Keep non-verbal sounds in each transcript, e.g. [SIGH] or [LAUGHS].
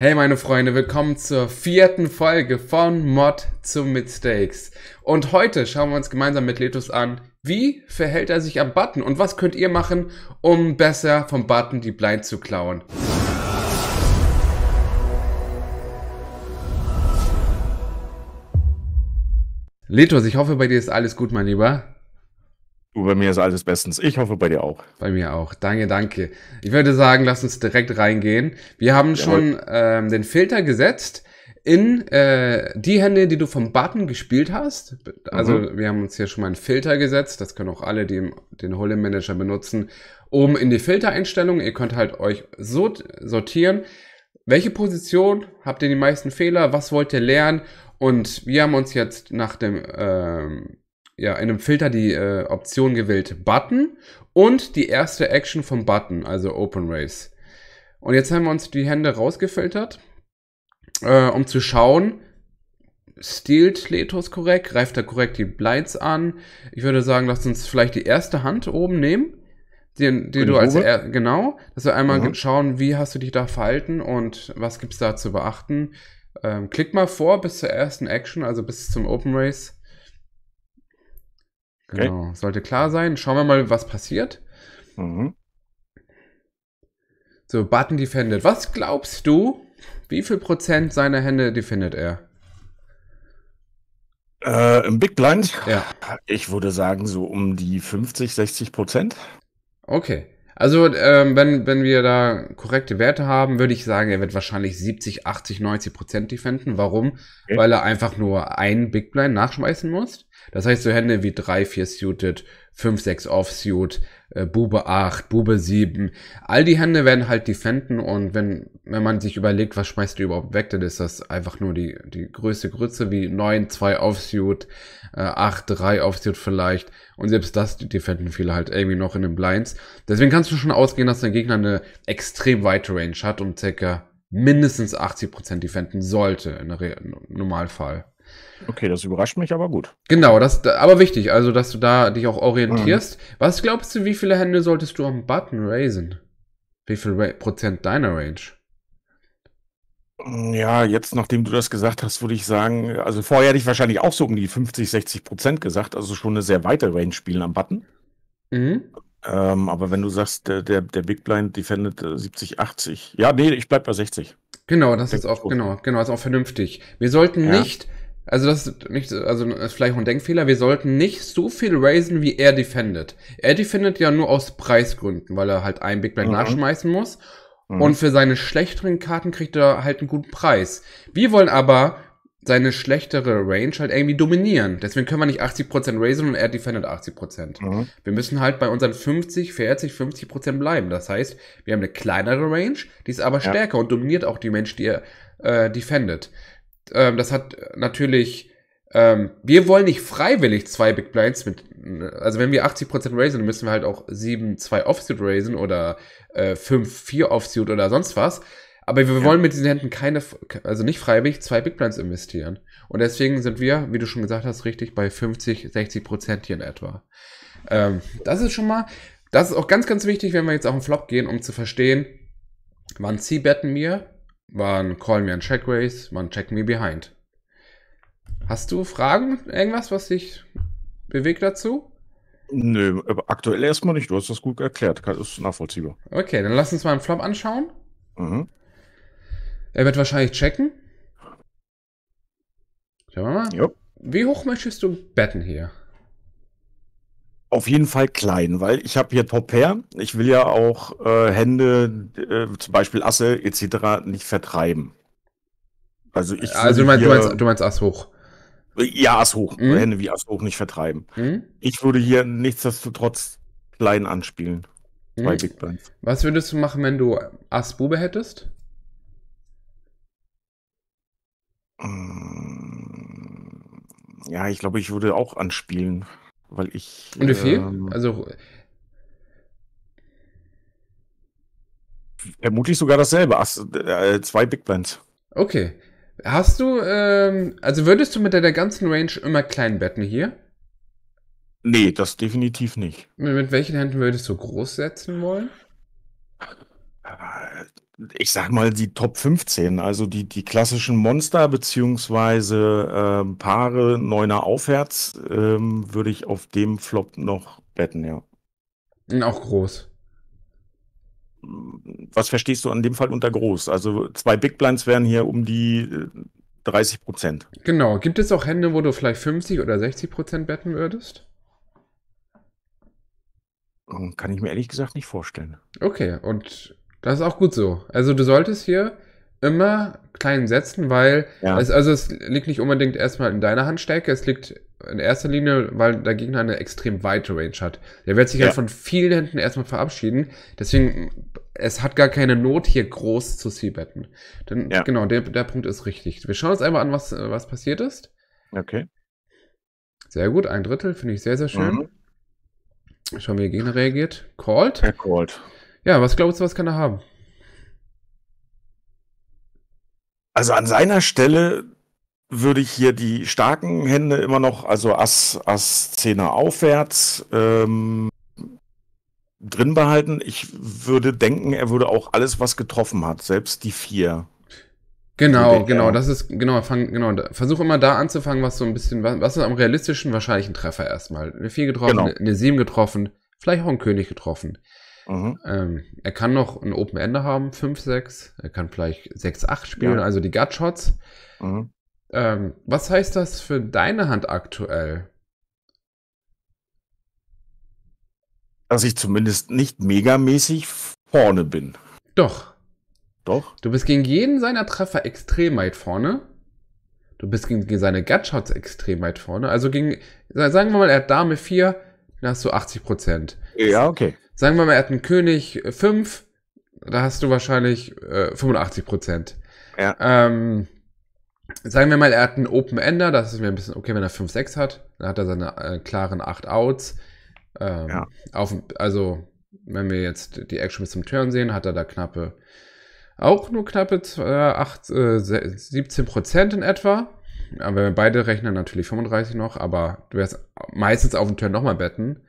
Hey meine Freunde, willkommen zur vierten Folge von Mod zu Mistakes. Und heute schauen wir uns gemeinsam mit Letus an, wie verhält er sich am Button und was könnt ihr machen, um besser vom Button die Blind zu klauen. Letus, ich hoffe bei dir ist alles gut, mein Lieber. Du, bei mir ist alles bestens. Ich hoffe, bei dir auch. Bei mir auch. Danke, danke. Ich würde sagen, lass uns direkt reingehen. Wir haben ja, schon ähm, den Filter gesetzt in äh, die Hände, die du vom Button gespielt hast. Also mhm. wir haben uns hier schon mal einen Filter gesetzt. Das können auch alle, die im, den Hole Manager benutzen. um in die Filtereinstellungen. Ihr könnt halt euch so sortieren. Welche Position habt ihr die meisten Fehler? Was wollt ihr lernen? Und wir haben uns jetzt nach dem ähm, ja, in einem Filter die äh, Option gewählt Button und die erste Action vom Button, also Open Race. Und jetzt haben wir uns die Hände rausgefiltert, äh, um zu schauen, stealt Letos korrekt, greift er korrekt die Blights an. Ich würde sagen, lass uns vielleicht die erste Hand oben nehmen, die, die du als er, genau, dass wir einmal mhm. schauen, wie hast du dich da verhalten und was gibt es da zu beachten. Ähm, klick mal vor bis zur ersten Action, also bis zum Open Race Okay. Genau, sollte klar sein. Schauen wir mal, was passiert. Mhm. So, Button defended. Was glaubst du, wie viel Prozent seiner Hände defendet er? Äh, Im Big Blind? Ja. Ich würde sagen, so um die 50, 60 Prozent. Okay. Also, ähm, wenn, wenn wir da korrekte Werte haben, würde ich sagen, er wird wahrscheinlich 70, 80, 90 Prozent defenden. Warum? Okay. Weil er einfach nur ein Big Blind nachschmeißen muss. Das heißt, so Hände wie 3, 4 suited, 5, 6 off suit, äh, Bube 8, Bube 7. All die Hände werden halt defenden und wenn, wenn man sich überlegt, was schmeißt du überhaupt weg, dann ist das einfach nur die, die größte Grütze wie 9, 2 Offsuit, äh, 8, 3 Offsuit vielleicht. Und selbst das defenden viele halt irgendwie noch in den Blinds. Deswegen kannst du schon ausgehen, dass dein Gegner eine extrem weite Range hat und circa mindestens 80% defenden sollte in im Normalfall. Okay, das überrascht mich aber gut. Genau, das aber wichtig, also dass du da dich auch orientierst. Mhm. Was glaubst du, wie viele Hände solltest du am Button raisen? Wie viel Ra Prozent deiner Range? Mm, ja, jetzt, nachdem du das gesagt hast, würde ich sagen, also vorher hätte ich wahrscheinlich auch so um die 50, 60 Prozent gesagt, also schon eine sehr weite Range spielen am Button. Mhm. Ähm, aber wenn du sagst, der, der, der Big Blind defendet 70, äh, 80. Ja, nee, ich bleib bei 60. Genau, das 60 ist auch, genau, genau, ist auch vernünftig. Wir sollten ja. nicht also das ist nicht, also ist vielleicht auch ein Denkfehler. Wir sollten nicht so viel raisen, wie er defendet. Er defendet ja nur aus Preisgründen, weil er halt einen Big Blind mhm. nachschmeißen muss. Mhm. Und für seine schlechteren Karten kriegt er halt einen guten Preis. Wir wollen aber seine schlechtere Range halt irgendwie dominieren. Deswegen können wir nicht 80% raisen und er defendet 80%. Mhm. Wir müssen halt bei unseren 50, 40, 50% bleiben. Das heißt, wir haben eine kleinere Range, die ist aber ja. stärker und dominiert auch die Mensch, die er äh, defendet ähm, das hat natürlich, ähm, wir wollen nicht freiwillig zwei Big Blinds mit, also wenn wir 80% raisen, müssen wir halt auch 7, 2 Offsuit raisen oder äh, 5, 4 Offsuit oder sonst was. Aber wir ja. wollen mit diesen Händen keine, also nicht freiwillig zwei Big Blinds investieren. Und deswegen sind wir, wie du schon gesagt hast, richtig bei 50, 60 Prozent hier in etwa. Ähm, das ist schon mal, das ist auch ganz, ganz wichtig, wenn wir jetzt auf den Flop gehen, um zu verstehen, wann sie betten wir, waren Call Me and Check Race, waren Check Me Behind. Hast du Fragen? Irgendwas, was dich bewegt dazu? Nö, aber aktuell erstmal nicht. Du hast das gut erklärt. Das ist nachvollziehbar. Okay, dann lass uns mal einen Flop anschauen. Mhm. Er wird wahrscheinlich checken. Schauen wir mal. Jo. Wie hoch möchtest du betten hier? Auf jeden Fall klein, weil ich habe hier Top-Pair. Ich will ja auch äh, Hände, äh, zum Beispiel Asse etc. nicht vertreiben. Also ich. Also du meinst, hier, du meinst, du meinst Ass hoch. Äh, ja, Ass hoch. Mhm. Hände wie Ass hoch nicht vertreiben. Mhm. Ich würde hier nichtsdestotrotz klein anspielen. Zwei mhm. Big Blinds. Was würdest du machen, wenn du Ass Bube hättest? Mm, ja, ich glaube, ich würde auch anspielen. Weil ich. Und wie viel? Ähm, also. Vermutlich sogar dasselbe. Ach, äh, zwei Big Bands. Okay. Hast du, ähm, also würdest du mit deiner ganzen Range immer klein betten hier? Nee, das definitiv nicht. mit welchen Händen würdest du groß setzen wollen? Äh, ich sag mal die Top 15, also die, die klassischen Monster beziehungsweise äh, Paare neuner aufwärts, ähm, würde ich auf dem Flop noch betten, ja. Hm, auch groß. Was verstehst du an dem Fall unter groß? Also zwei Big Blinds wären hier um die 30 äh, Prozent. Genau. Gibt es auch Hände, wo du vielleicht 50 oder 60 Prozent betten würdest? Hm, kann ich mir ehrlich gesagt nicht vorstellen. Okay, und das ist auch gut so. Also du solltest hier immer klein setzen, weil ja. es, also es liegt nicht unbedingt erstmal in deiner Handstärke, es liegt in erster Linie, weil der Gegner eine extrem weite Range hat. Der wird sich ja. halt von vielen Händen erstmal verabschieden. Deswegen, es hat gar keine Not, hier groß zu seabetten. Denn, ja. Genau, der, der Punkt ist richtig. Wir schauen uns einmal an, was, was passiert ist. Okay. Sehr gut, ein Drittel, finde ich sehr, sehr schön. Mhm. Schauen, wie der Gegner reagiert. Called. Er called. Ja, was glaubst du, was kann er haben? Also an seiner Stelle würde ich hier die starken Hände immer noch, also Ass, Ass 10 aufwärts, ähm, drin behalten. Ich würde denken, er würde auch alles, was getroffen hat, selbst die vier. Genau, genau, das ist, genau, fang, genau, versuch immer da anzufangen, was so ein bisschen, was, was ist am realistischen, wahrscheinlichen Treffer erstmal. Eine 4 getroffen, genau. eine 7 getroffen, vielleicht auch ein König getroffen. Mhm. Ähm, er kann noch ein Open Ende haben, 5-6. Er kann vielleicht 6-8 spielen, ja. also die Gutshots. Mhm. Ähm, was heißt das für deine Hand aktuell? Dass ich zumindest nicht megamäßig vorne bin. Doch. Doch. Du bist gegen jeden seiner Treffer extrem weit vorne. Du bist gegen seine Gutshots extrem weit vorne. Also gegen, sagen wir mal, er hat Dame 4, dann hast du 80 Prozent. Ja, okay sagen wir mal, er hat einen König 5, äh, da hast du wahrscheinlich äh, 85 Prozent. Ja. Ähm, sagen wir mal, er hat einen Open Ender, das ist mir ein bisschen okay, wenn er 5, 6 hat, dann hat er seine äh, klaren 8 Outs. Ähm, ja. auf, also, wenn wir jetzt die Action bis zum Turn sehen, hat er da knappe, auch nur knappe 8, äh, 17 äh, Prozent in etwa. Aber wenn wir beide rechnen, natürlich 35 noch, aber du wirst meistens auf dem Turn nochmal betten.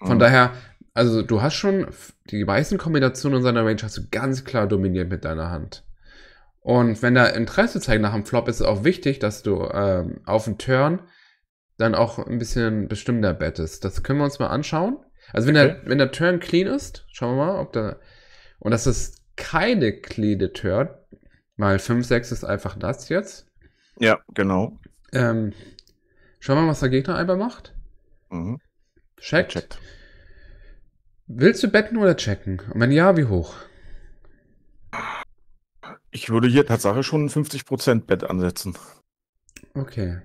Von mhm. daher also du hast schon die meisten Kombinationen in seiner Range hast du ganz klar dominiert mit deiner Hand. Und wenn da Interesse zeigt nach dem Flop, ist es auch wichtig, dass du ähm, auf den Turn dann auch ein bisschen bestimmter bettest. Das können wir uns mal anschauen. Also wenn, okay. der, wenn der Turn clean ist, schauen wir mal, ob da. Und das ist keine clean Turn, weil 5, 6 ist einfach das jetzt. Ja, genau. Ähm, schauen wir mal, was der Gegner einmal macht. Mhm. Checkt. Checkt. Willst du betten oder checken? Und wenn ja, wie hoch? Ich würde hier tatsächlich schon ein 50% Bett ansetzen. Okay.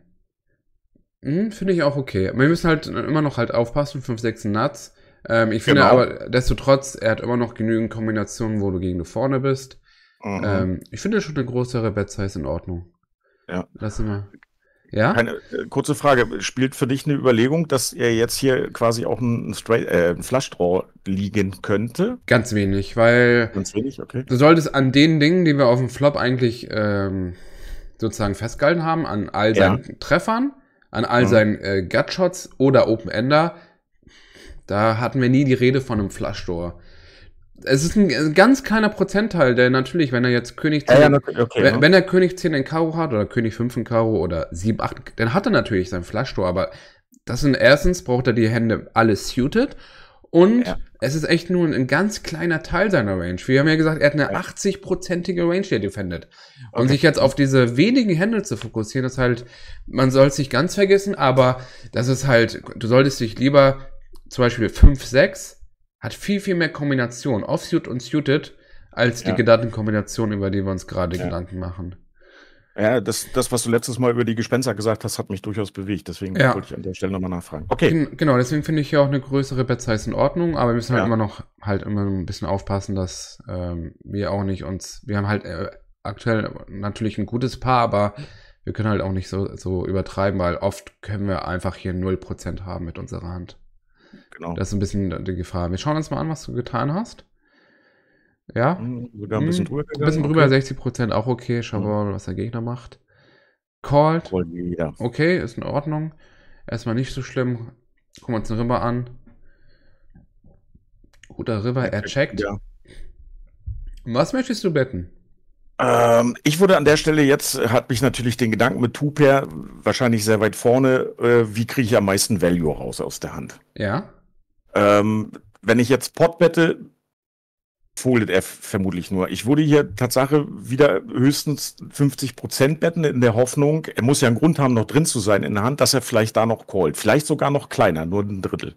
Hm, finde ich auch okay. wir müssen halt immer noch halt aufpassen, 5, 6 Nuts. Ähm, ich finde genau. aber, desto trotz, er hat immer noch genügend Kombinationen, wo du gegen du vorne bist. Mhm. Ähm, ich finde schon eine größere Bed-Size in Ordnung. Ja. Lass mal. Ja? Keine, äh, kurze Frage, spielt für dich eine Überlegung, dass er jetzt hier quasi auch ein, Straight, äh, ein Flushdraw liegen könnte? Ganz wenig, weil Ganz wenig, okay. du solltest an den Dingen, die wir auf dem Flop eigentlich ähm, sozusagen festgehalten haben, an all seinen ja. Treffern, an all mhm. seinen äh, Gutshots oder Open Ender, da hatten wir nie die Rede von einem Flush Draw es ist ein, ein, ganz kleiner Prozentteil, der natürlich, wenn er jetzt König 10, ja, ja, okay, wenn, ja. Ne? wenn, er König 10 in Karo hat oder König 5 in Karo oder 7, 8, dann hat er natürlich sein flash aber das sind erstens braucht er die Hände alle suited und es ist echt nur ein, ein, ganz kleiner Teil seiner Range. Wir haben ja gesagt, er hat eine 80-prozentige Range, der defendet. Und sich jetzt auf diese wenigen Hände zu fokussieren, ist halt, man soll es nicht ganz vergessen, aber das ist halt, du solltest dich lieber zum Beispiel 5, 6 hat viel, viel mehr Kombination, Offsuit und Suited, als die Gedankenkombination, über die wir uns gerade ja. Gedanken machen. Ja, das, das, was du letztes Mal über die Gespenster gesagt hast, hat mich durchaus bewegt. Deswegen ja. wollte ich an der Stelle nochmal nachfragen. Okay. Gen genau, deswegen finde ich hier auch eine größere Bettsize in Ordnung, aber wir müssen halt ja. immer noch halt immer ein bisschen aufpassen, dass ähm, wir auch nicht uns. Wir haben halt äh, aktuell natürlich ein gutes Paar, aber wir können halt auch nicht so, so übertreiben, weil oft können wir einfach hier 0% haben mit unserer Hand. Genau. Das ist ein bisschen die Gefahr. Wir schauen uns mal an, was du getan hast. Ja? Mhm, sogar ein hm. bisschen drüber. Ein bisschen drüber, okay. 60 Prozent, auch okay. Schauen wir mhm. ja. mal, was der Gegner macht. Called. Call wieder. Okay, ist in Ordnung. Erstmal nicht so schlimm. Gucken wir uns den River an. Guter River, er checkt. Ja. Was möchtest du betten? Ähm, ich würde an der Stelle jetzt, äh, hat mich natürlich den Gedanken mit Tupair wahrscheinlich sehr weit vorne, äh, wie kriege ich am meisten Value raus aus der Hand? Ja. Ähm, wenn ich jetzt Pot wette, foldet er vermutlich nur. Ich würde hier Tatsache wieder höchstens 50 Prozent betten in der Hoffnung, er muss ja einen Grund haben, noch drin zu sein in der Hand, dass er vielleicht da noch callt. Vielleicht sogar noch kleiner, nur ein Drittel.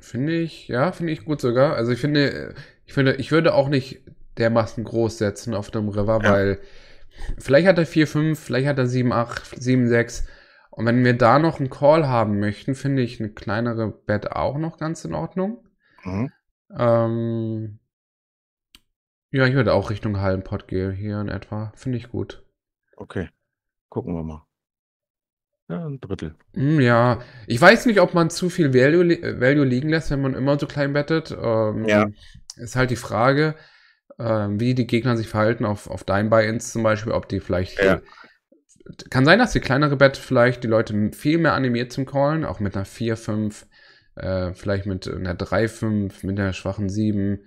Finde ich, ja, finde ich gut sogar. Also ich finde, äh, ich finde, ich würde auch nicht der dermaßen groß setzen auf dem River, ja. weil vielleicht hat er 4-5, vielleicht hat er 7-8, 7-6. Und wenn wir da noch einen Call haben möchten, finde ich eine kleinere Bet auch noch ganz in Ordnung. Mhm. Ähm, ja, ich würde auch Richtung Hallenpott gehen, hier in etwa. Finde ich gut. Okay, gucken wir mal. Ja, ein Drittel. Hm, ja, ich weiß nicht, ob man zu viel Value, Value liegen lässt, wenn man immer so klein bettet. Ähm, ja. Ist halt die Frage äh, wie die Gegner sich verhalten auf, auf dein Buy-ins zum Beispiel, ob die vielleicht. Ja. Kann sein, dass die kleinere Bett vielleicht die Leute viel mehr animiert zum Callen, auch mit einer 4, 5, äh, vielleicht mit einer 3, 5, mit einer schwachen 7.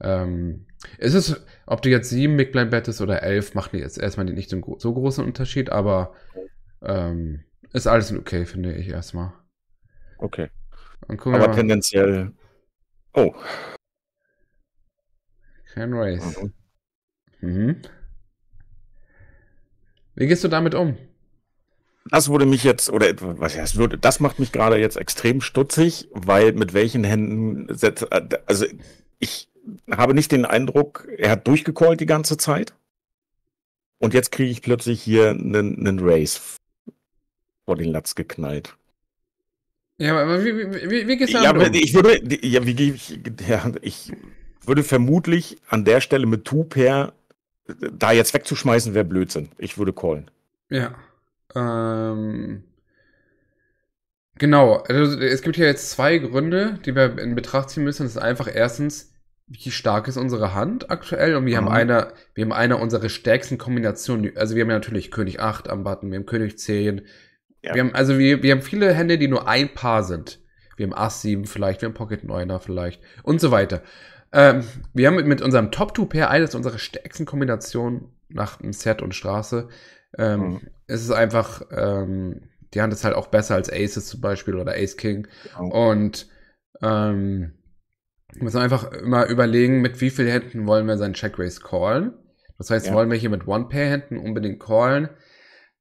Ähm, ist es, ob du jetzt 7 Big Blind Bettest oder 11, macht jetzt erstmal nicht so großen Unterschied, aber ähm, ist alles okay, finde ich erstmal. Okay. aber tendenziell. Oh. Race. Mhm. mhm. Wie gehst du damit um? Das wurde mich jetzt, oder was heißt, würde, das macht mich gerade jetzt extrem stutzig, weil mit welchen Händen, also ich habe nicht den Eindruck, er hat durchgecallt die ganze Zeit. Und jetzt kriege ich plötzlich hier einen, einen Race vor den Latz geknallt. Ja, aber wie, wie, wie, wie geht's damit ja, um? Ich würde, ja, wie gehe ich, ja, ich würde vermutlich an der Stelle mit Two-Pair da jetzt wegzuschmeißen, wäre Blödsinn. Ich würde callen. Ja. Ähm. Genau, also es gibt hier jetzt zwei Gründe, die wir in Betracht ziehen müssen. Das ist einfach erstens, wie stark ist unsere Hand aktuell? Und wir mhm. haben einer, wir haben einer unserer stärksten Kombinationen. Also wir haben ja natürlich König 8 am Button, wir haben König 10. Ja. Wir haben, also wir, wir haben viele Hände, die nur ein Paar sind. Wir haben Ass 7 vielleicht, wir haben Pocket 9er vielleicht und so weiter. Ähm, wir haben mit, mit unserem Top 2 Pair eines unserer stärksten Kombinationen nach dem Set und Straße. Ähm, mhm. Es ist einfach, ähm, die Hand ist halt auch besser als Aces zum Beispiel oder Ace King. Okay. Und ähm, müssen einfach immer überlegen, mit wie vielen Händen wollen wir seinen Check Race callen. Das heißt, ja. wollen wir hier mit One Pair Händen unbedingt callen?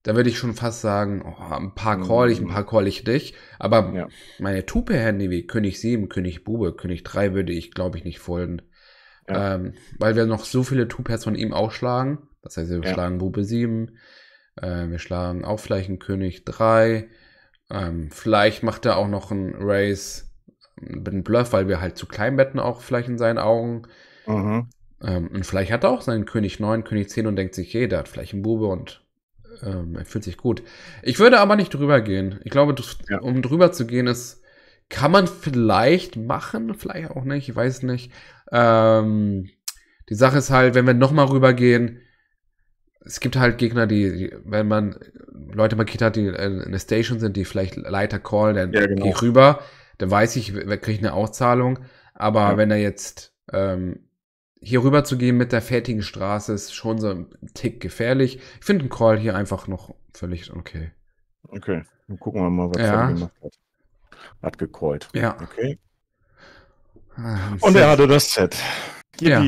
da würde ich schon fast sagen, oh, ein paar call ich, ein paar call ich dich. Aber ja. meine Tupe-Handy wie König 7, König Bube, König 3 würde ich, glaube ich, nicht folgen. Ja. Ähm, weil wir noch so viele Two-Pairs von ihm ausschlagen. Das heißt, wir ja. schlagen Bube 7, äh, wir schlagen auch vielleicht einen König 3. Ähm, vielleicht macht er auch noch einen Race, mit einem Bluff, weil wir halt zu klein betten auch vielleicht in seinen Augen. Mhm. Ähm, und vielleicht hat er auch seinen König 9, König 10 und denkt sich, hey, der hat vielleicht einen Bube und ähm, er fühlt sich gut. Ich würde aber nicht drüber gehen. Ich glaube, ja. um drüber zu gehen, ist, kann man vielleicht machen, vielleicht auch nicht, ich weiß nicht. Ähm, die Sache ist halt, wenn wir nochmal rüber gehen, es gibt halt Gegner, die, die, wenn man Leute markiert hat, die in der Station sind, die vielleicht Leiter callen, dann ja, genau. gehe ich rüber, dann weiß ich, kriege ich eine Auszahlung. Aber ja. wenn er jetzt ähm, hier rüber zu gehen mit der fertigen Straße ist schon so ein Tick gefährlich. Ich finde den Call hier einfach noch völlig okay. Okay, dann gucken wir mal, was ja. er gemacht hat. Hat gecallt. Ja. Okay. Ah, Und er hatte das Set. Ja.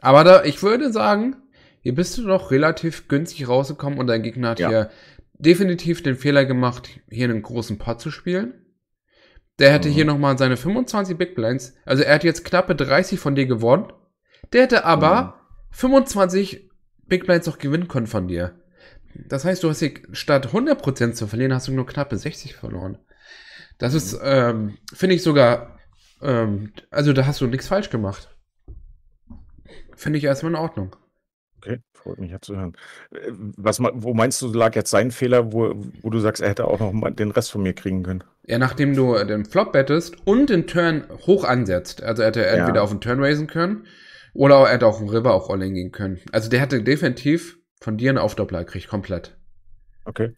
Aber da, ich würde sagen, hier bist du doch relativ günstig rausgekommen und dein Gegner hat ja. hier definitiv den Fehler gemacht, hier einen großen Putt zu spielen. Der hätte mhm. hier nochmal seine 25 Big Blinds, also er hat jetzt knappe 30 von dir gewonnen der hätte aber mhm. 25 Big Blinds auch gewinnen können von dir. Das heißt, du hast hier statt 100% zu verlieren, hast du nur knappe 60 verloren. Das ist, mhm. ähm, finde ich sogar, ähm, also da hast du nichts falsch gemacht. Finde ich erstmal in Ordnung. Okay, freut mich ja zu hören. Äh, was, wo meinst du, lag jetzt sein Fehler, wo, wo du sagst, er hätte auch noch den Rest von mir kriegen können? Ja, nachdem du den Flop bettest und den Turn hoch ansetzt. Also er hätte ja. entweder auf den Turn raisen können oder er hätte auch einen River auch all gehen können. Also der hätte definitiv von dir einen Aufdoppler gekriegt, komplett. Okay.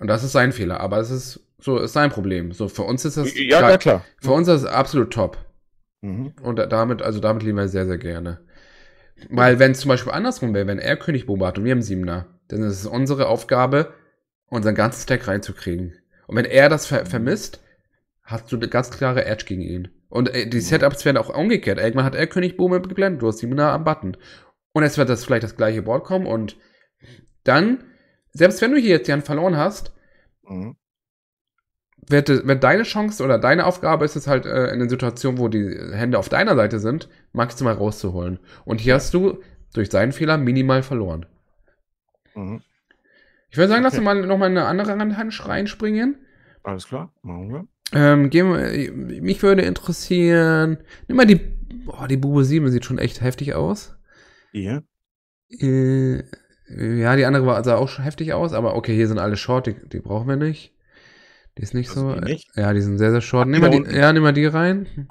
Und das ist sein Fehler, aber es ist so, ist sein Problem. So, für uns ist das. Ja, klar. Ja, klar. Für uns ist das absolut top. Mhm. Und damit, also damit lieben wir sehr, sehr gerne. Weil, wenn es zum Beispiel andersrum wäre, wenn er König Boba hat und wir haben Siebener, dann ist es unsere Aufgabe, unseren ganzen Stack reinzukriegen. Und wenn er das ver vermisst, hast du eine ganz klare Edge gegen ihn. Und äh, die mhm. Setups werden auch umgekehrt. Irgendwann hat er König Boomer geblendet, du hast nah am Button. Und jetzt wird das vielleicht das gleiche Board kommen und dann, selbst wenn du hier jetzt Jan verloren hast, mhm. wird, wird, deine Chance oder deine Aufgabe ist es halt äh, in den Situationen, wo die Hände auf deiner Seite sind, maximal rauszuholen. Und hier hast du durch seinen Fehler minimal verloren. Mhm. Ich würde sagen, lass uns mal nochmal eine andere Hand reinspringen. Alles klar, machen wir. Ähm, gehen, wir, mich würde interessieren. Nimm mal die. Boah, die Bube 7 sieht schon echt heftig aus. Ja. Äh, ja, die andere sah auch schon heftig aus, aber okay, hier sind alle short, die, die brauchen wir nicht. Die ist nicht das so. Die nicht? Ja, die sind sehr, sehr short. Nimm mal die, ja, nimm mal die rein.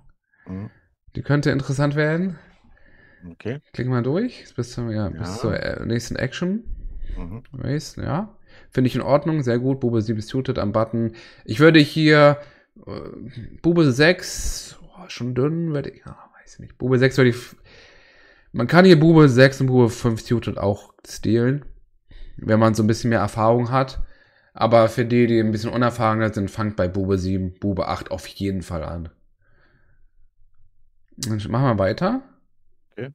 Mhm. Die könnte interessant werden. Okay. Klick mal durch. Bis, zum, ja, ja. bis zur äh, nächsten Action. Mhm. Race, ja. Finde ich in Ordnung, sehr gut. Bube 7 ist suited am Button. Ich würde hier äh, Bube 6, oh, schon dünn, werde ich, ja, ah, weiß nicht. Bube 6 werde ich, man kann hier Bube 6 und Bube 5 Suited auch stehlen, wenn man so ein bisschen mehr Erfahrung hat. Aber für die, die ein bisschen unerfahrener sind, fangt bei Bube 7, Bube 8 auf jeden Fall an. Dann machen wir weiter. Okay.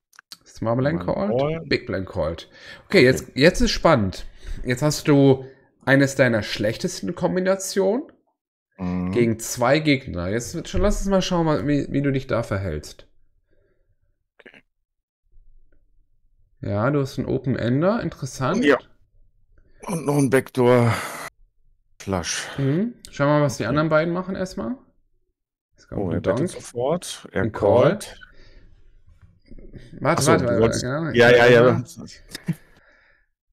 Small Blank Called, Big Blank Called. Okay, jetzt, jetzt ist spannend. Jetzt hast du eines deiner schlechtesten Kombinationen Mhm. Gegen zwei Gegner. Jetzt schon lass uns mal schauen, wie, wie du dich da verhältst. Okay. Ja, du hast einen Open Ender, interessant. Ja. Und noch ein Backdoor Flush. Mhm. Schauen wir mal, was okay. die anderen beiden machen erstmal. oh, ein Donk. Sofort. Er ein Call. Warte, so, warte, warte. Ja, ja, ja.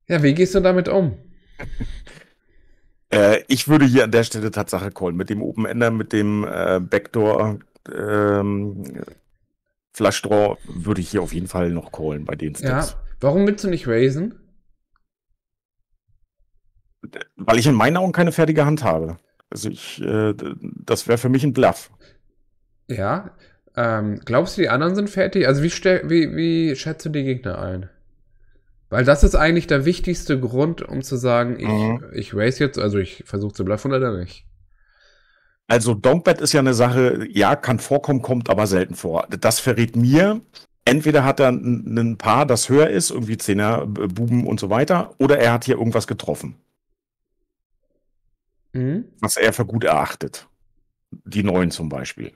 Ja, wie gehst du damit um? [LAUGHS] Äh, ich würde hier an der Stelle Tatsache callen. Mit dem Open Ender, mit dem äh, Backdoor ähm, Flushdraw würde ich hier auf jeden Fall noch callen bei den Sticks. Ja. Warum willst du nicht raisen? Weil ich in meinen Augen keine fertige Hand habe. Also ich, äh, das wäre für mich ein Bluff. Ja. Ähm, glaubst du, die anderen sind fertig? Also wie, wie, wie schätzt du die Gegner ein? Weil das ist eigentlich der wichtigste Grund, um zu sagen, ich, mhm. ich race jetzt, also ich versuche zu bluffen oder nicht. Also Donkbet ist ja eine Sache, ja, kann vorkommen, kommt aber selten vor. Das verrät mir, entweder hat er ein Paar, das höher ist, irgendwie Zehner, Buben und so weiter, oder er hat hier irgendwas getroffen. Mhm. Was er für gut erachtet. Die Neuen zum Beispiel.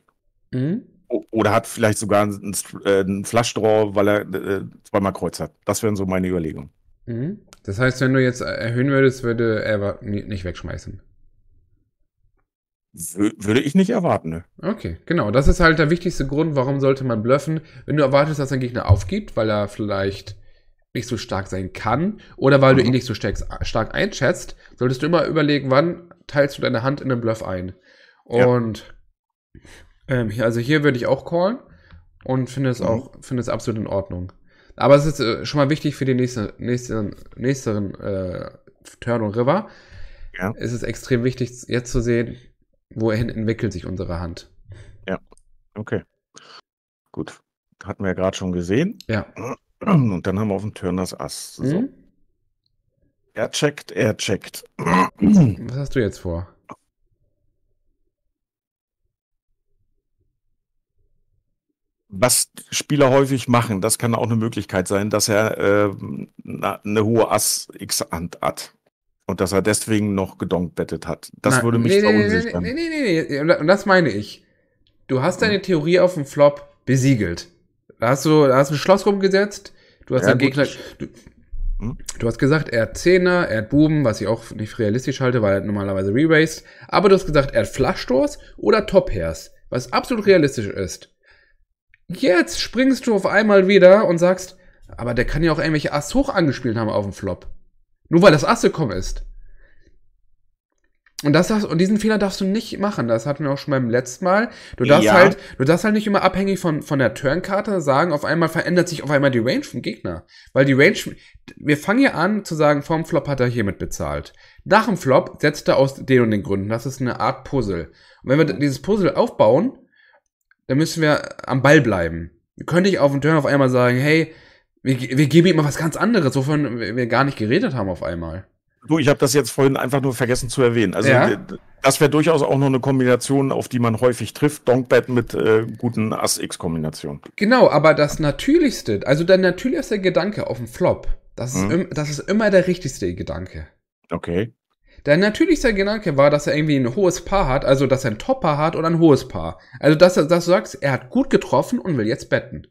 Mhm. Oder hat vielleicht sogar einen, äh, einen Flaschdraw, weil er äh, zweimal Kreuz hat. Das wären so meine Überlegungen. Mhm. Das heißt, wenn du jetzt äh, erhöhen würdest, würde er nicht wegschmeißen. Würde ich nicht erwarten. Ne? Okay, genau. Das ist halt der wichtigste Grund, warum sollte man bluffen. Wenn du erwartest, dass dein Gegner aufgibt, weil er vielleicht nicht so stark sein kann oder weil mhm. du ihn nicht so stark, stark, einschätzt, solltest du immer überlegen, wann teilst du deine Hand in den Bluff ein. Und ja. Ähm, also hier würde ich auch callen und finde es mhm. auch, finde es absolut in Ordnung. Aber es ist äh, schon mal wichtig für die nächste, nächste, nächsten äh, Turn und River. Ja. Ist Es ist extrem wichtig, jetzt zu sehen, wohin entwickelt sich unsere Hand. Ja, okay. Gut. Hatten wir ja gerade schon gesehen. Ja. [CLEARS THROAT] Und dann haben wir auf dem Turn das Ass. So. Mhm. Er checkt, er checkt. [CLEARS THROAT] Was hast du jetzt vor? was Spieler häufig machen, das kann auch eine Möglichkeit sein, dass er äh, na, eine hohe Ass X hat. Und dass er deswegen noch gedonkbettet hat. Das na, würde mich nee, verunsichern. Nee, nee, nee, nee, nee. Und das meine ich. Du hast deine Theorie auf dem Flop besiegelt. Da hast du, da hast du ein Schloss rumgesetzt, du hast ja, deinen Gegner. Du, hm? du, hast gesagt, er hat Zehner, er hat Buben, was ich auch nicht realistisch halte, weil er normalerweise re -raced. Aber du hast gesagt, er hat Flachstoß oder Top-Hairs, was absolut realistisch ist. Jetzt springst du auf einmal wieder und sagst, aber der kann ja auch irgendwelche Ass hoch angespielt haben auf dem Flop. Nur weil das Ass gekommen ist. Und, das, und diesen Fehler darfst du nicht machen. Das hatten wir auch schon beim letzten Mal. Du darfst ja. halt, du darfst halt nicht immer abhängig von, von der Turnkarte sagen, auf einmal verändert sich auf einmal die Range vom Gegner. Weil die Range, wir fangen ja an zu sagen, vorm Flop hat er hiermit bezahlt. Nach dem Flop setzt er aus den und den Gründen. Das ist eine Art Puzzle. Und wenn wir dieses Puzzle aufbauen, da müssen wir am Ball bleiben. Könnte ich auf dem Turn auf einmal sagen, hey, wir, wir geben ihm mal was ganz anderes, wovon wir gar nicht geredet haben auf einmal. Du, ich habe das jetzt vorhin einfach nur vergessen zu erwähnen. Also ja? das wäre durchaus auch noch eine Kombination, auf die man häufig trifft. Donkbet mit äh, guten ass x kombination Genau, aber das Natürlichste, also der natürlichste Gedanke auf dem Flop, das, mhm. ist, das ist immer der richtigste Gedanke. Okay. Dein natürlichster Gedanke war, dass er irgendwie ein hohes Paar hat, also dass er ein Top-Paar hat oder ein hohes Paar. Also dass, dass du sagst, er hat gut getroffen und will jetzt betten.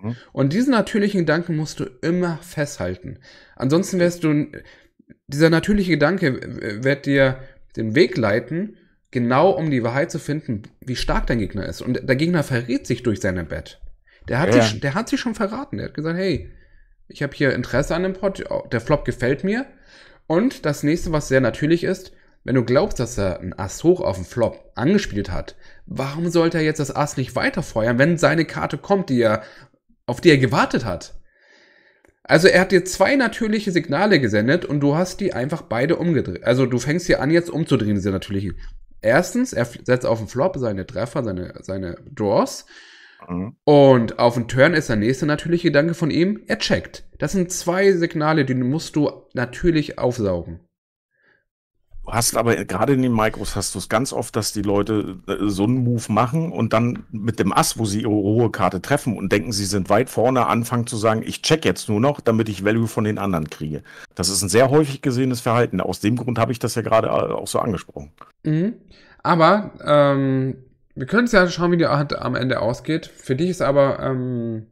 Mhm. Und diesen natürlichen Gedanken musst du immer festhalten. Ansonsten wirst du, dieser natürliche Gedanke wird dir den Weg leiten, genau um die Wahrheit zu finden, wie stark dein Gegner ist. Und der Gegner verrät sich durch sein Bett. Der hat, ja. sich, der hat sich schon verraten. Der hat gesagt, hey, ich habe hier Interesse an dem Pot, der Flop gefällt mir, und das nächste, was sehr natürlich ist, wenn du glaubst, dass er ein Ass hoch auf dem Flop angespielt hat, warum sollte er jetzt das Ass nicht weiterfeuern, wenn seine Karte kommt, die er, auf die er gewartet hat? Also er hat dir zwei natürliche Signale gesendet und du hast die einfach beide umgedreht. Also du fängst hier an, jetzt umzudrehen, diese natürlichen. Erstens, er setzt auf den Flop seine Treffer, seine, seine Draws Mhm. Und auf den Turn ist der nächste natürliche Gedanke von ihm, er checkt. Das sind zwei Signale, die musst du natürlich aufsaugen. Du hast aber gerade in den Micros hast du es ganz oft, dass die Leute äh, so einen Move machen und dann mit dem Ass, wo sie ihre hohe Karte treffen und denken, sie sind weit vorne, anfangen zu sagen, ich check jetzt nur noch, damit ich Value von den anderen kriege. Das ist ein sehr häufig gesehenes Verhalten. Aus dem Grund habe ich das ja gerade äh, auch so angesprochen. Mhm. Aber ähm, wir können es ja schauen, wie die Art am Ende ausgeht. Für dich ist aber. Ähm,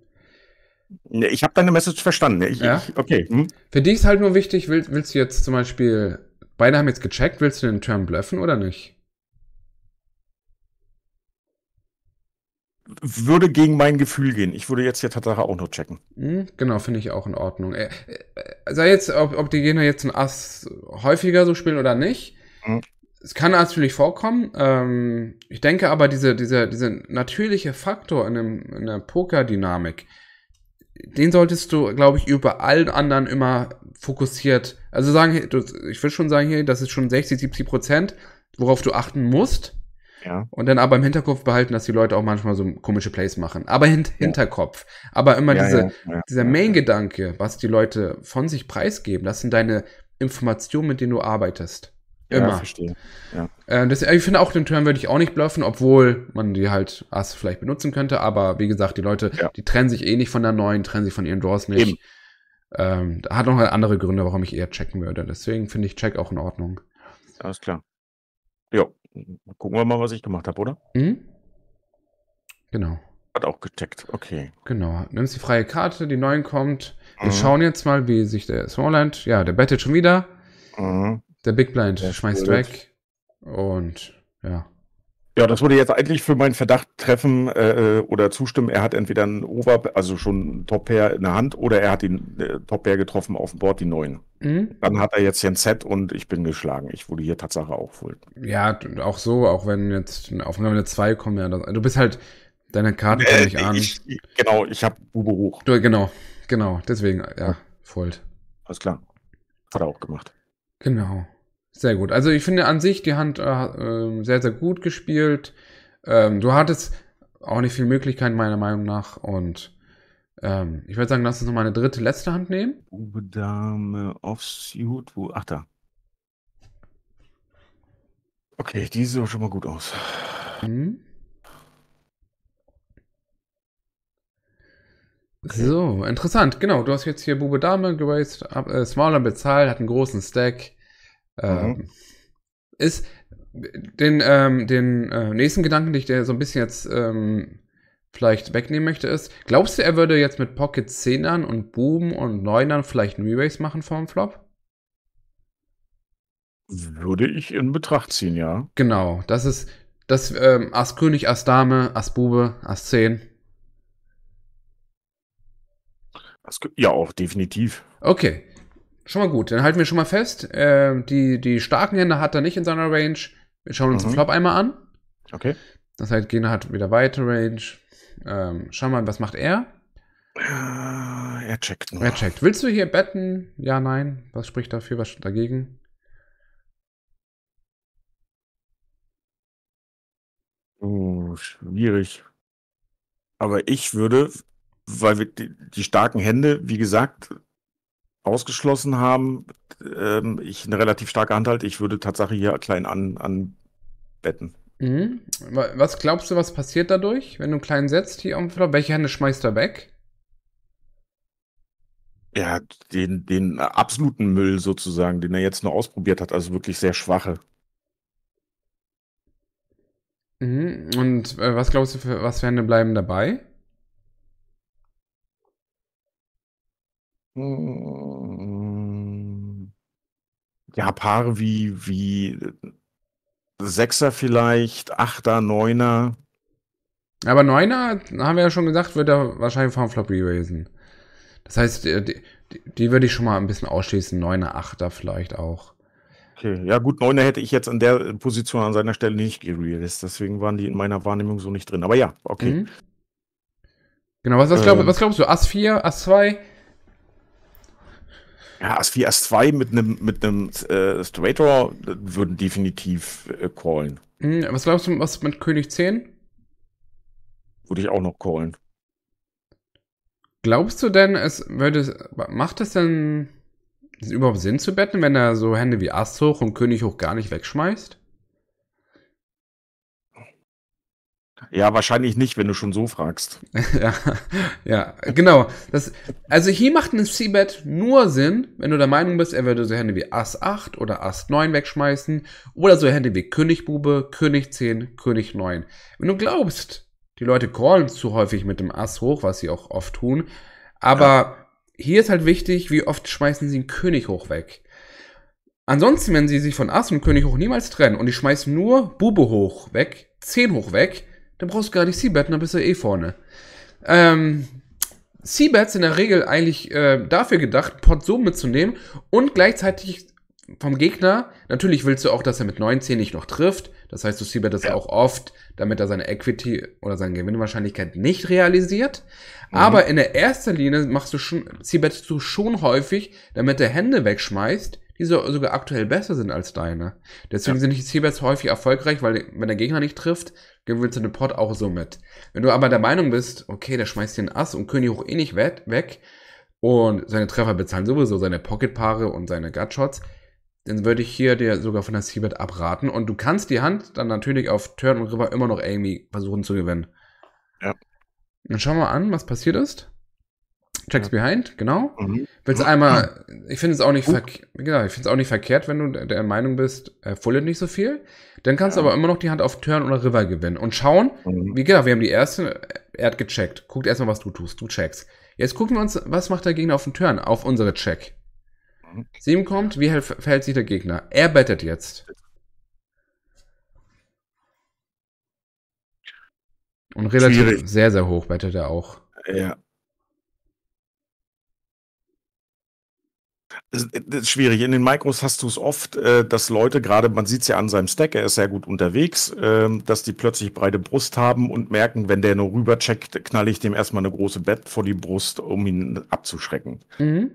nee, ich habe deine Message verstanden. Ich, ja? Ich, okay. Hm. Für dich ist halt nur wichtig, willst, willst du jetzt zum Beispiel. Beide haben jetzt gecheckt, willst du den Turn bluffen oder nicht? würde gegen mein Gefühl gehen. Ich würde jetzt hier Tatsache auch noch checken. Hm, genau, finde ich auch in Ordnung. Äh, äh, sei jetzt, ob, ob die Gegner jetzt ein Ass häufiger so spielen oder nicht, hm es kann natürlich vorkommen. Ähm, ich denke aber, dieser diese, diese natürliche Faktor in, einem, in der Poker-Dynamik, den solltest du, glaube ich, über allen anderen immer fokussiert. Also sagen, ich würde schon sagen hier, das ist schon 60, 70 Prozent, worauf du achten musst. Ja. Und dann aber im Hinterkopf behalten, dass die Leute auch manchmal so komische Plays machen. Aber hint ja. Hinterkopf. Aber immer ja, diese, dieser Main-Gedanke, was die Leute von sich preisgeben, das sind deine Informationen, mit denen du arbeitest. Immer. Ja, verstehe. Ja. Äh, das, ich finde auch, den Turn würde ich auch nicht bluffen, obwohl man die halt Ass vielleicht benutzen könnte. Aber wie gesagt, die Leute, ja. die trennen sich eh nicht von der neuen, trennen sich von ihren Draws nicht. Ähm, hat noch andere Gründe, warum ich eher checken würde. Deswegen finde ich Check auch in Ordnung. Alles klar. Ja, gucken wir mal, was ich gemacht habe, oder? Mhm. Genau. Hat auch gecheckt, okay. Genau. Nimmst die freie Karte, die neuen kommt. Wir mhm. schauen jetzt mal, wie sich der Smallland. Ja, der bettet schon wieder. Mhm. Der Big Blind ja, schmeißt weg. Und ja. Ja, das würde jetzt eigentlich für meinen Verdacht treffen äh, äh, oder zustimmen. Er hat entweder einen Over, also schon einen Top-Pair in der Hand oder er hat den äh, Top-Pair getroffen auf dem Board, die neuen. Mhm. Dann hat er jetzt den Set und ich bin geschlagen. Ich wurde hier Tatsache auch wohl. Ja, auch so, auch wenn jetzt auf Nummer 2 kommen ja. du bist halt, deine Karten äh, ich an. genau, ich habe Bube hoch. Du, genau, genau. Deswegen, ja, Fold. Alles klar. Hat er auch gemacht. Genau. Sehr gut. Also ich finde an sich die Hand äh, ähm, sehr, sehr gut gespielt. Ähm, du hattest auch nicht viel Möglichkeiten, meiner Meinung nach. Und ähm, ich würde sagen, lass uns noch mal eine dritte, letzte Hand nehmen. Bube, Dame, Offsuit, wo? Ach, da. Okay, die sieht doch schon mal gut aus. Mhm. Okay. So, interessant. Genau, du hast jetzt hier Bube Dame geraced, äh, Smaller bezahlt, hat einen großen Stack. Ähm, mhm. Ist den, ähm, den äh, nächsten Gedanken, den ich dir so ein bisschen jetzt ähm, vielleicht wegnehmen möchte, ist, glaubst du, er würde jetzt mit Pocket 10ern und Buben und 9ern vielleicht einen Rebase machen vorm Flop? Würde ich in Betracht ziehen, ja. Genau, das ist das ähm, Ass König, Ass Dame, Ass Bube, Ass 10. ja, auch definitiv. Okay, schon mal gut. Dann halten wir schon mal fest, äh, die, die starken Hände hat er nicht in seiner Range. Wir schauen uns mhm. den Flop einmal an. Okay. Das heißt, Gegner hat wieder weite Range. Ähm, schau mal, was macht er? Äh, er checkt nur. Er checkt. Willst du hier betten? Ja, nein. Was spricht dafür, was dagegen? Oh, schwierig. Aber ich würde, weil die, die starken Hände, wie gesagt, ausgeschlossen haben, ähm, ich eine relativ starke Hand halte. Ich würde Tatsache hier klein an, anbetten. Mhm. Was glaubst du, was passiert dadurch, wenn du einen kleinen setzt hier am Flop? Welche Hände schmeißt er weg? Ja, den, den absoluten Müll sozusagen, den er jetzt nur ausprobiert hat, also wirklich sehr schwache. Mhm. Und äh, was glaubst du, für, was für Hände bleiben dabei? Mhm ja, Paare wie, wie Sechser vielleicht, Achter, Neuner. Aber Neuner, haben wir ja schon gesagt, wird er wahrscheinlich vom Flop gewesen. Das heißt, die, die, die, würde ich schon mal ein bisschen ausschließen. Neuner, Achter vielleicht auch. Okay, ja gut, Neuner hätte ich jetzt an der Position an seiner Stelle nicht gerealist. Deswegen waren die in meiner Wahrnehmung so nicht drin. Aber ja, okay. Mhm. Genau, was, was, glaub, ähm. was glaubst du? Ass 4, Ass 2? Ja, S4, S2 mit einem mit äh, Straight Raw äh, würden definitiv äh, callen. Hm, was glaubst du, was mit König 10? Würde ich auch noch callen. Glaubst du denn, es würde, macht es denn überhaupt Sinn zu betten, wenn er so Hände wie Ass hoch und König hoch gar nicht wegschmeißt? Ja, wahrscheinlich nicht, wenn du schon so fragst. [LAUGHS] ja, ja, genau. Das, also hier macht ein Seabed nur Sinn, wenn du der Meinung bist, er würde so Hände wie Ass 8 oder Ass 9 wegschmeißen oder so Hände wie König Bube, König 10, König 9. Wenn du glaubst, die Leute callen zu häufig mit dem Ass hoch, was sie auch oft tun, aber ja. hier ist halt wichtig, wie oft schmeißen sie einen König hoch weg. Ansonsten, wenn sie sich von Ass und König hoch niemals trennen und die schmeißen nur Bube hoch weg, 10 hoch weg, dann brauchst du gar nicht Seabed, dann bist du eh vorne. Ähm, sind in der Regel eigentlich äh, dafür gedacht, Pot so mitzunehmen und gleichzeitig vom Gegner, natürlich willst du auch, dass er mit 19 nicht noch trifft. Das heißt, du Seabed das ja. auch oft, damit er seine Equity oder seine Gewinnwahrscheinlichkeit nicht realisiert. Mhm. Aber in der ersten Linie machst du schon, Seabedst du schon häufig, damit er Hände wegschmeißt, die so, sogar aktuell besser sind als deine. Deswegen ja. sind die Seabeds häufig erfolgreich, weil wenn der Gegner nicht trifft, gewürzt den Pot auch so mit. Wenn du aber der Meinung bist, okay, der schmeißt den Ass und König hoch eh nicht weg und seine Treffer bezahlen sowieso seine Pocketpaare und seine Gutshots, dann würde ich hier dir sogar von der Seabed abraten und du kannst die Hand dann natürlich auf Turn und River immer noch irgendwie versuchen zu gewinnen. Ja. Dann schauen wir an, was passiert ist. Checks ja. Behind, genau. Mhm. Willst du einmal, [CLEARS THROAT] ich finde es auch nicht verkehrt, genau, ich finde es auch nicht verkehrt, wenn du der Meinung bist, äh, fullet nicht so viel. Dann kannst ja. du aber immer noch die Hand auf Turn oder River gewinnen und schauen, mhm. wie genau, wir haben die erste, er hat gecheckt. Guckt erstmal, was du tust, du checkst. Jetzt gucken wir uns, was macht der Gegner auf den Turn, auf unsere Check. Mhm. Sieben kommt, wie verhält sich der Gegner? Er bettet jetzt. Und relativ Schwierig. sehr, sehr hoch bettet er auch. Ja. Äh, das ist schwierig. In den Micros hast du es oft, äh, dass Leute, gerade man sieht es ja an seinem Stack, er ist sehr gut unterwegs, ähm, dass die plötzlich breite Brust haben und merken, wenn der nur rübercheckt, knalle ich dem erstmal eine große Bett vor die Brust, um ihn abzuschrecken. Mhm.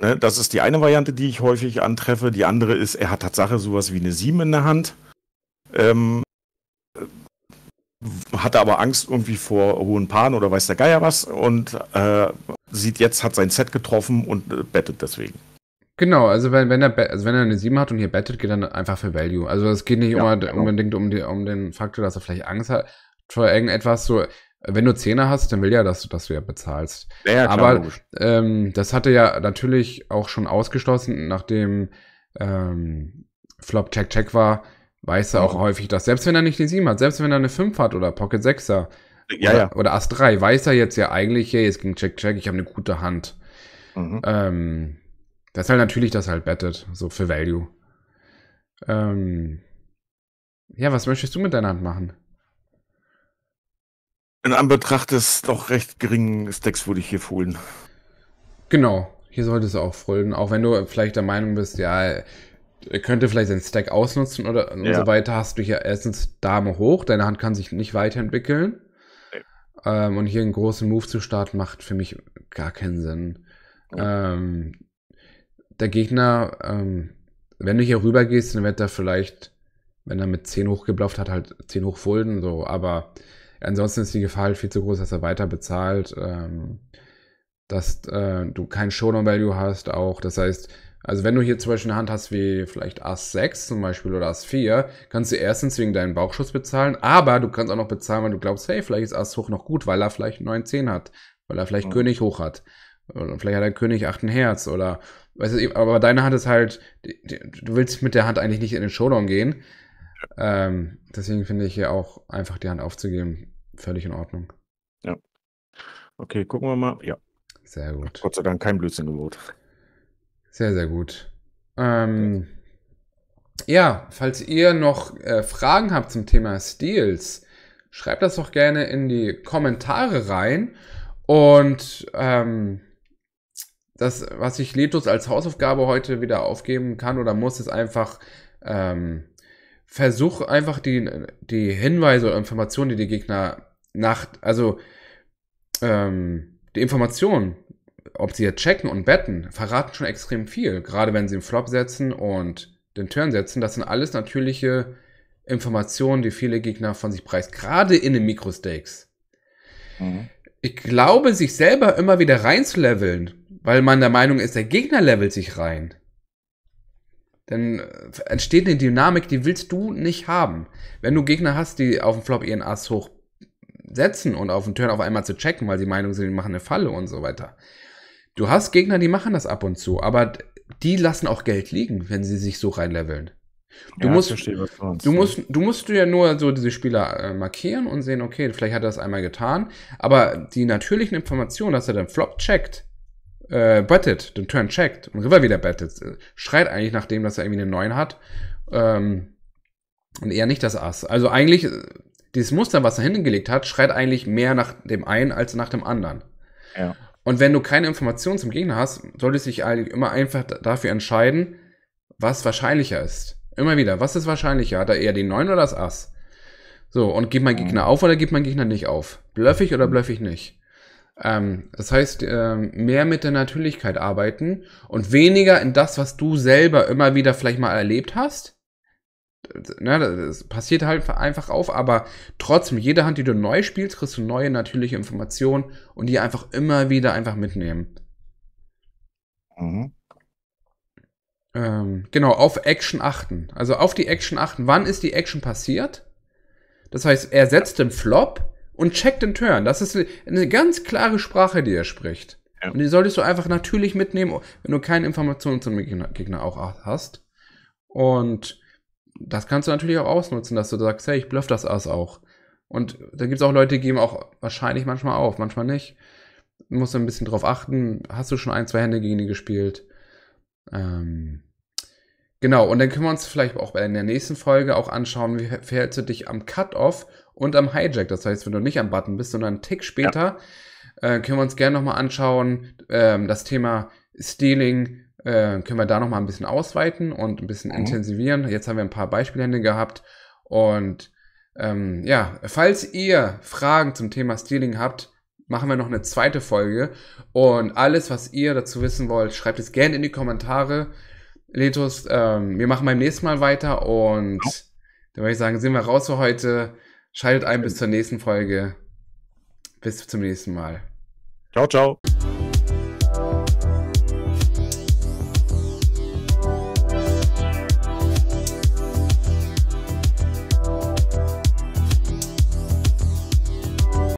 Ne, das ist die eine Variante, die ich häufig antreffe. Die andere ist, er hat Tatsache sowas wie eine Sieben in der Hand. Ähm, äh, hatte aber Angst irgendwie vor hohen Paaren oder weiß der Geier was und äh, sieht jetzt, hat sein Set getroffen und bettet deswegen. Genau, also wenn, wenn, er, also wenn er eine 7 hat und hier bettet, geht dann einfach für Value. Also es geht nicht ja, genau. unbedingt um, die, um den Faktor, dass er vielleicht Angst hat vor irgendetwas. So, wenn du 10er hast, dann will ja, dass du, dass du ja bezahlst. Ja, klar, Aber ähm, das hatte ja natürlich auch schon ausgeschlossen, nachdem ähm, Flop Check Check war, weiß er auch mhm. häufig, dass selbst wenn er nicht eine 7 hat, selbst wenn er eine 5 hat oder Pocket 6er ja, oder, ja. oder Ass 3, weiß er jetzt ja eigentlich, hey, es ging Check Check, ich habe eine gute Hand. Mhm. Ähm, das ist halt natürlich das halt bettet, so für Value. Ähm ja, was möchtest du mit deiner Hand machen? In Anbetracht des doch recht geringen Stacks würde ich hier folgen. Genau, hier solltest du auch folgen. auch wenn du vielleicht der Meinung bist, ja, er könnte vielleicht seinen Stack ausnutzen oder ja. und so weiter, hast du ja erstens Dame hoch, deine Hand kann sich nicht weiterentwickeln. Nee. Ähm, und hier einen großen Move zu starten, macht für mich gar keinen Sinn. Oh. Ähm, der Gegner, ähm, wenn du hier rüber gehst, dann wird er vielleicht, wenn er mit 10 hochgeblufft hat, halt 10 hochfolden, so, aber ansonsten ist die Gefahr halt viel zu groß, dass er weiter bezahlt, ähm, dass äh, du kein Showdown Value hast auch. Das heißt, also wenn du hier zum Beispiel eine Hand hast wie vielleicht Ass 6 zum Beispiel oder Ass 4, kannst du erstens wegen deinen Bauchschuss bezahlen, aber du kannst auch noch bezahlen, weil du glaubst, hey, vielleicht ist Ass hoch noch gut, weil er vielleicht 9-10 hat, weil er vielleicht mhm. König hoch hat. Oder vielleicht hat er König 8 ein Herz oder Weißt du, aber deine Hand ist halt, du willst mit der Hand eigentlich nicht in den Showdown gehen. Ähm, deswegen finde ich hier auch einfach die Hand aufzugeben völlig in Ordnung. Ja. Okay, gucken wir mal. Ja. Sehr gut. Gott sei Dank kein Blödsinn gebot. Sehr, sehr gut. Ähm, Ja, falls ihr noch äh, Fragen habt zum Thema Steals, schreibt das doch gerne in die Kommentare rein. Und ähm, das, was ich Letos als Hausaufgabe heute wieder aufgeben kann oder muss, ist einfach ähm, versuch einfach die, die Hinweise oder Informationen, die die Gegner nach, also ähm, die Informationen, ob sie jetzt checken und betten, verraten schon extrem viel. Gerade wenn sie einen Flop setzen und den Turn setzen, das sind alles natürliche Informationen, die viele Gegner von sich preisen. Gerade in den Mikro-Stakes. Mhm. Ich glaube, sich selber immer wieder reinzuleveln, weil man der Meinung ist, der Gegner levelt sich rein. Dann äh, entsteht eine Dynamik, die willst du nicht haben. Wenn du Gegner hast, die auf dem Flop ihren Ass hochsetzen und auf den Turn auf einmal zu checken, weil sie Meinung sind, die machen eine Falle und so weiter. Du hast Gegner, die machen das ab und zu, aber die lassen auch Geld liegen, wenn sie sich so reinleveln. Du, ja, musst, verstehe, du, musst, du musst, du musst ja nur so diese Spieler äh, markieren und sehen, okay, vielleicht hat er das einmal getan, aber die natürlichen Informationen, dass er den Flop checkt, äh, bettet, den Turn checkt und River wieder bettet, äh, schreit eigentlich nach dem, dass er irgendwie eine 9 hat. Ähm, und eher nicht das Ass. Also eigentlich, äh, dieses Muster, was er hingelegt hat, schreit eigentlich mehr nach dem einen als nach dem anderen. Ja. Und wenn du keine Informationen zum Gegner hast, solltest du dich eigentlich immer einfach dafür entscheiden, was wahrscheinlicher ist. Immer wieder, was ist wahrscheinlicher? Hat er eher die 9 oder das Ass? So, und gibt mein mhm. Gegner auf oder gibt mein Gegner nicht auf? Bluffig oder bluffig nicht? Ähm, das heißt, ähm, mehr mit der Natürlichkeit arbeiten und weniger in das, was du selber immer wieder vielleicht mal erlebt hast. Ne, das passiert halt einfach auf, aber trotzdem, jede Hand, die du neu spielst, kriegst du neue natürliche Informationen und die einfach immer wieder einfach mitnehmen. Mhm. Ähm, genau, auf Action achten. Also auf die Action achten. Wann ist die Action passiert? Das heißt, er setzt den Flop und check den turn. Das ist eine ganz klare Sprache, die er spricht. Ja. Und die solltest du einfach natürlich mitnehmen, wenn du keine Informationen zum Gegner auch hast. Und das kannst du natürlich auch ausnutzen, dass du sagst, hey, ich bluff das Ass auch. Und da gibt es auch Leute, die geben auch wahrscheinlich manchmal auf, manchmal nicht. Du musst ein bisschen drauf achten. Hast du schon ein, zwei Hände gegen ihn gespielt? Ähm, genau, und dann können wir uns vielleicht auch in der nächsten Folge auch anschauen, wie verhältst du dich am Cut-Off und am Hijack. Das heißt, wenn du nicht am Button bist, sondern einen Tick später, ja. äh, können wir uns gerne nochmal anschauen. Ähm, das Thema Stealing äh, können wir da nochmal ein bisschen ausweiten und ein bisschen mhm. intensivieren. Jetzt haben wir ein paar Beispielhände gehabt. Und ähm, ja, falls ihr Fragen zum Thema Stealing habt, machen wir noch eine zweite Folge. Und alles, was ihr dazu wissen wollt, schreibt es gerne in die Kommentare. Letus, ähm, wir machen beim nächsten Mal weiter und genau. dann würde ich sagen, sind wir raus für heute. Schaltet ein bis zur nächsten Folge. Bis zum nächsten Mal. Ciao, ciao.